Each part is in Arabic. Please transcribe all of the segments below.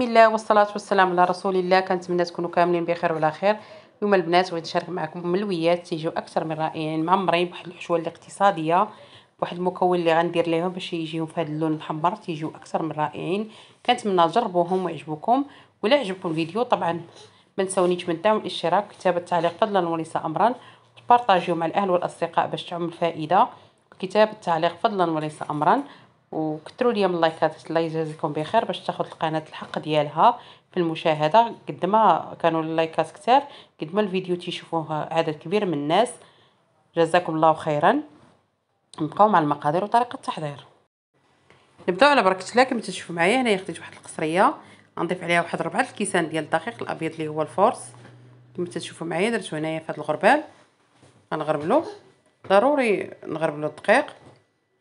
بسم الله والصلاة والسلام على رسول الله كنتمنى تكونوا كاملين بخير وعلى خير اليوم البنات بغيت نشارك معكم ملويات تيجيو اكثر من رائعين معمرين بواحد الحشوه الاقتصاديه بواحد المكون اللي غندير ليهم باش يجيو في هذا اللون الاحمر تيجيو اكثر من رائعين كنتمنى تجربوهم ويعجبوكم ولا عجبكم الفيديو طبعا ما تنساونيش من الدعم والاشتراك كتابه التعليق فضلا وليس امرا تبارطاجيو مع الاهل والاصدقاء باش تعم الفائده كتابه التعليق فضلا وليس امرا وكثروا لي من لايكات الله يجازيكم بخير باش تاخذ القناه الحق ديالها في المشاهده قد ما كانوا اللايكات كثار قد ما الفيديو تيشوفوه عدد كبير من الناس جزاكم الله خيرا نبقاو مع المقادير وطريقه التحضير نبداو على بركه الله كما تشوفوا معايا هنايا خديت واحد القصريه غنضيف عليها واحد ربعه الكيسان ديال الدقيق الابيض اللي هو الفورس كما تشوفوا معايا درتو هنايا في هذا الغربال غنغربلو ضروري نغربلو الدقيق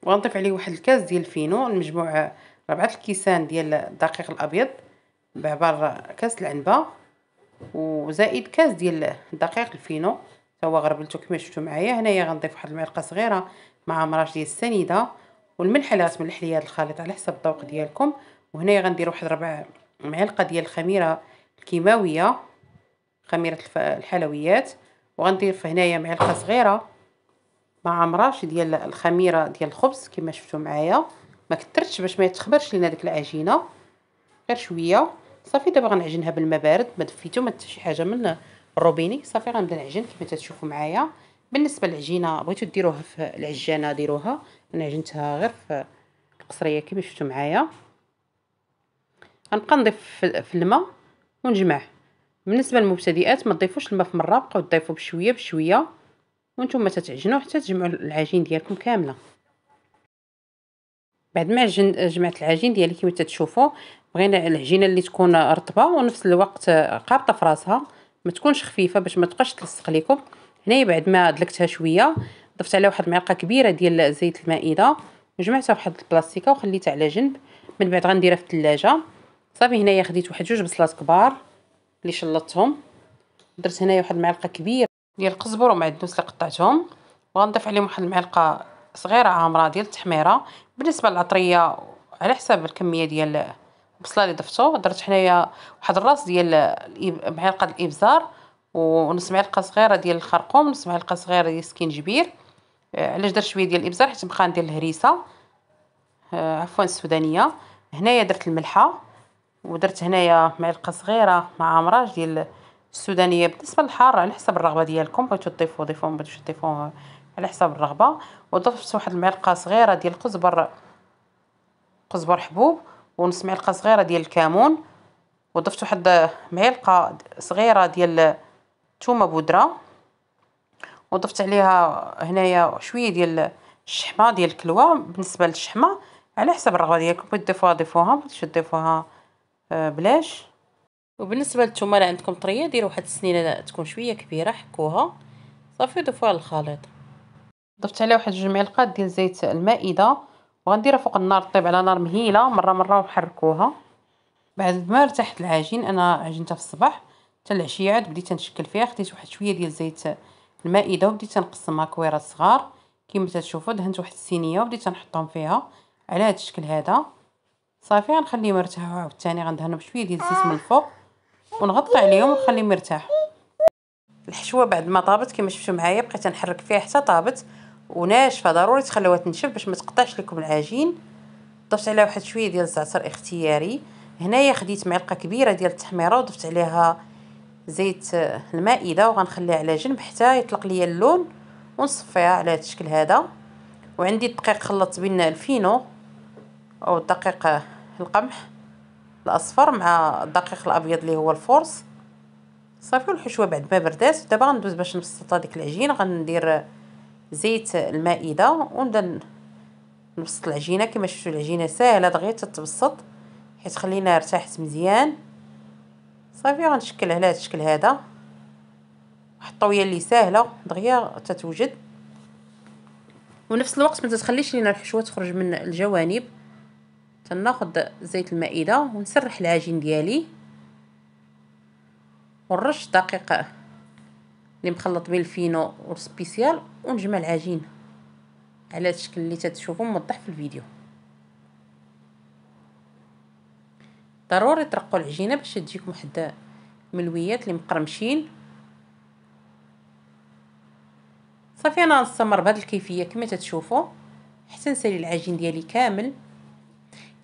وغنضيف عليه واحد الكاس ديال الفينو المجموع ربعة الكيسان ديال الدقيق الابيض بعبر كاس العنبه وزائد كاس ديال الدقيق الفينو تا هو غربلته كما شفتوا معايا هنايا غنضيف واحد المعلقه صغيره مع مراش ديال السنيده والملح اللي غتملح ليا الخليط على حسب الذوق ديالكم وهنايا غندير واحد ربع معلقه ديال الخميره الكيماويه خميره الحلويات وغندير في هنايا معلقه صغيره ما عمراش ديال الخميره ديال الخبز كما شفتوا معايا ما كثرتش باش ما يتخبرش لينا ديك العجينه غير شويه صافي دابا غنعجنها بالماء بارد ما دفيتو ما حتى شي حاجه من الروبيني صافي غنبدا نعجن كما تشوفوا معايا بالنسبه للعجينه بغيتو ديروها في العجانه ديروها انا عجنتها غير في القصريه كما شفتوا معايا غنبقى نضيف في الماء ونجمع بالنسبه للمبتدئات ما تضيفوش الماء في مره بقاو تضيفوا بشويه بشويه وانتم تتعجنوا حتى تجمعوا العجين ديالكم كامله بعد ما جمعت العجين ديالي كما تتشوفوا بغينا العجينه اللي تكون رطبه ونفس الوقت قابطه في راسها ما تكونش خفيفه باش ما تبقاش تلصق لكم هنايا بعد ما دلكتها شويه ضفت عليها واحد المعلقه كبيره ديال زيت المائده وجمعتها واحد البلاستيكه وخليتها على جنب من بعد غنديرها في الثلاجه صافي هنايا خديت واحد جوج بصلات كبار اللي شلطتهم درت هنايا واحد المعلقه كبيره ديال القزبر ومعدنوس اللي قطعتهم وغنضيف عليهم واحد المعلقه صغيره عامره ديال التحميره بالنسبه للعطريه على حساب الكميه ديال البصله اللي ضفتو درت حنايا واحد الراس ديال معلقه الابزار ونص معلقه صغيره ديال الخرقوم ونص معلقه صغيره ديال السكينجبير آه، علاش درت شويه ديال الابزار حيت بقى ندير الهريسه آه، عفوا السودانيه هنايا درت الملحه ودرت هنايا معلقه صغيره مع عامره ديال السودانيه بالنسبه للحار على حسب الرغبه ديالكم بغيتو تضيفوا ضيفوهم بغيتوش تضيفوهم على حسب الرغبه وضفت واحد المعلقه صغيره ديال القزبر قزبر حبوب ونص معلقه صغيره ديال الكمون وضفت واحد معلقه صغيره ديال الثومه بودره وضفت عليها هنايا شويه ديال الشحمه ديال الكلوه بالنسبه للشحمه على حسب الرغبه ديالكم بغيتو تضيفوها ضيفوها بغيتو تضيفوها آه، بلاش وبالنسبه للثومه عندكم طريه ديروا واحد السنينه تكون شويه كبيره حكوها صافي على الخليط ضفت عليها واحد جوج معلقات ديال زيت المائده وغنديرها فوق النار طيب على نار مهيله مره مره وحركوها بعد ما ارتاحت العجين انا عجنتها في الصباح حتى العشيه عاد بديت نشكل فيها خديت واحد شويه ديال زيت المائده وبديت نقسمها كويرات صغار كما تشوفوا دهنت واحد السينيه وبديت نحطهم فيها على هذا الشكل هذا صافي غنخليهم يرتاحوا عاوتاني غندهنهم بشويه ديال الزيت من الفوق ونغطي عليهم ونخليهم يرتاحوا الحشوه بعد ما طابت كما شفتوا معايا بقيت نحرك فيها حتى طابت وناشفه ضروري تخليوها تنشف باش ما تقطعش لكم العجين ضفت عليها واحد شويه ديال الزعتر اختياري هنايا خديت معلقه كبيره ديال التحميره وضفت عليها زيت المائده وغنخليها على جنب حتى يطلق ليا اللون ونصفيها على هذا الشكل هذا وعندي الدقيق خلطت بين الفينو او دقيق القمح الاصفر مع الدقيق الابيض اللي هو الفورس صافي الحشوه بعد ما بردات دابا غندوز باش نبسط هذيك العجينه غندير زيت المائده ونبدا نبسط العجينه كما شفتوا العجينه ساهله دغيا تتبسط حيت خلينا ارتاحت مزيان صافي غنشكل على هذا الشكل هذا واحد الطويه اللي ساهله دغيا تتوجد ونفس الوقت ما تخليش لينا الحشوه تخرج من الجوانب تناخد زيت المائده ونسرح العجين ديالي ونرش دقيق اللي مخلط بين الفينو والسبيسيال ونجمع العجين على الشكل اللي تتشوفوا موضح في الفيديو ضروري ترقوا العجينه باش تجيكم واحد الملويات اللي مقرمشين صافي انا نستمر بهذه الكيفيه كما تتشوفوا حتى نسالي العجين ديالي كامل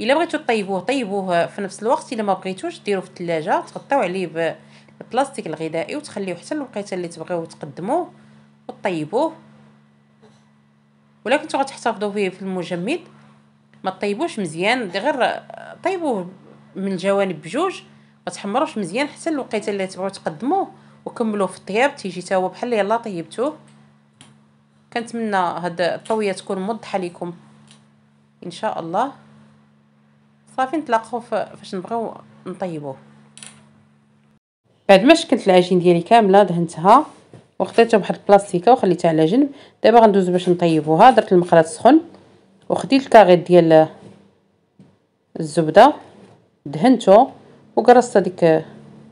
الا بغيتو طيبوه طيبوه في نفس الوقت الا ما بغيتوش ديروه في الثلاجه تغطيو عليه بالبلاستيك الغذائي وتخليوه حتى الوقيته اللي تبغيو تقدموه وطيبوه ولكن كنتو غتحتفظوا فيه في المجمد ما طيبوش مزيان غير طيبوه من الجوانب بجوج ما تحمروش مزيان حتى الوقيته اللي تبغيو تقدموه وكملوه في الطياب تيجي تا هو بحال يلا طيبتوه كنتمنى هاد الطويه تكون موضحه لكم ان شاء الله صافي نتلاقاو فاش نبغيو نطيبوه بعد ما شكلت العجين ديالي كامله دهنتها وخديتها بواحد البلاستيكه وخليتها على جنب دابا غندوز باش نطيبوها درت المقلاة سخن وخديت الكاغيط ديال الزبده دهنته وقرصت هذيك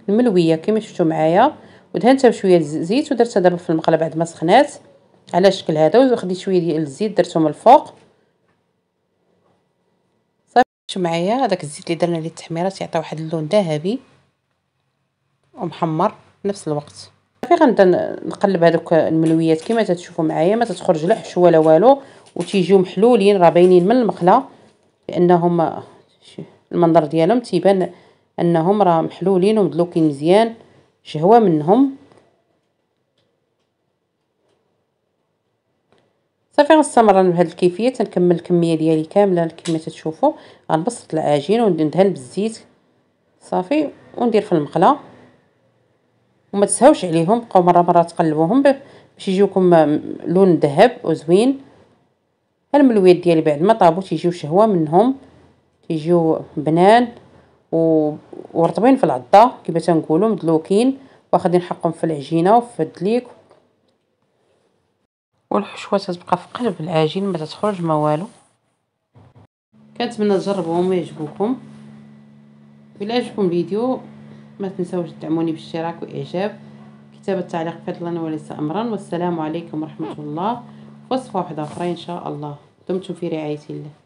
الملويه كما شفتوا معايا ودهنتها بشويه الزيت ودرتها دابا في المقله بعد ما سخنات على الشكل هذا وخديت شويه ديال الزيت درتهم الفوق شفتو معايا هذاك الزيت اللي درنا ليه التحميرات يعطي واحد اللون ذهبي ومحمر في نفس الوقت صافي غنبدا نقلب هذوك الملويات كما تتشوفوا معايا ما تتخرج لا حشوه لا والو وتيجيو محلولين راه باينين من المقله لانهم المنظر ديالهم تيبان انهم راه محلولين ومدلوكين مزيان شهوه منهم صافي غنستمر بهاد الكيفيه تنكمل الكميه ديالي كامله كما تشوفوا غنبسط العجين وندهن بالزيت صافي وندير في المقله وما تسهوش عليهم بقاو مره مره تقلبوهم باش يجيوكم لون ذهب وزوين الملويات ديالي بعد ما طابو تيجيو شهوه منهم تيجيو بنان و... ورطبين في العضه كما تنقولوا مدلوكين واخدين حقهم في العجينه وفي الدليك والحشوة تتبقى في قلب العجين ما تخرج ما والو كنتمنى تجربوهم ويعجبوكم الى عجبكم الفيديو ما تنساوش تدعموني بالاشتراك واعجاب كتابه التعليق فضلا وليس امرا والسلام عليكم ورحمه الله وصفه واحده اخرى ان شاء الله دمتم في رعايه الله